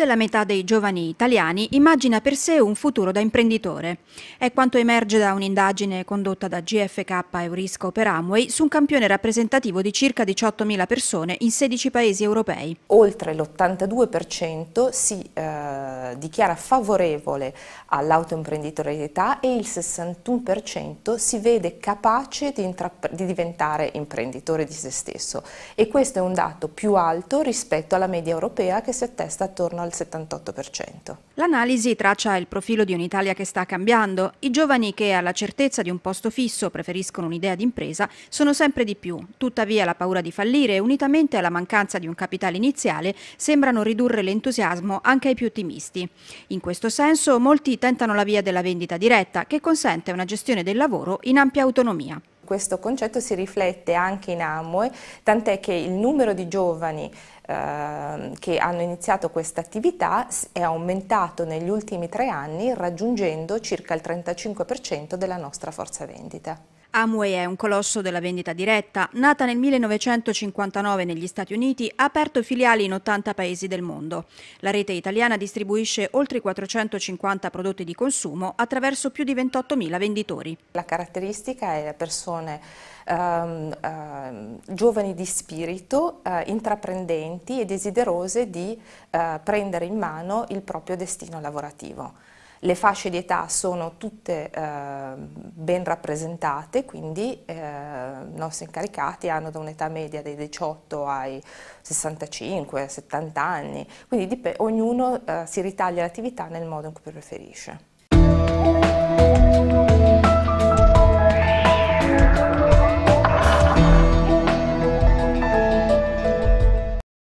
della metà dei giovani italiani immagina per sé un futuro da imprenditore. È quanto emerge da un'indagine condotta da GFK Eurisco per Amway su un campione rappresentativo di circa 18.000 persone in 16 paesi europei. Oltre l'82% si eh, dichiara favorevole all'autoimprenditorialità e il 61% si vede capace di, di diventare imprenditore di se stesso e questo è un dato più alto rispetto alla media europea che si attesta attorno al 78%. L'analisi traccia il profilo di un'Italia che sta cambiando. I giovani che alla certezza di un posto fisso preferiscono un'idea d'impresa sono sempre di più. Tuttavia la paura di fallire, unitamente alla mancanza di un capitale iniziale, sembrano ridurre l'entusiasmo anche ai più ottimisti dipendenti. In questo senso molti tentano la via della vendita diretta che consente una gestione del lavoro in ampia autonomia questo concetto si riflette anche in Amway, tant'è che il numero di giovani ehm, che hanno iniziato questa attività è aumentato negli ultimi tre anni raggiungendo circa il 35% della nostra forza vendita. Amway è un colosso della vendita diretta, nata nel 1959 negli Stati Uniti, ha aperto filiali in 80 paesi del mondo. La rete italiana distribuisce oltre 450 prodotti di consumo attraverso più di 28.000 venditori. La caratteristica è persone ehm, ehm, giovani di spirito, eh, intraprendenti e desiderose di eh, prendere in mano il proprio destino lavorativo. Le fasce di età sono tutte eh, ben rappresentate, quindi eh, i nostri incaricati hanno da un'età media dai 18 ai 65, 70 anni, quindi ognuno eh, si ritaglia l'attività nel modo in cui preferisce.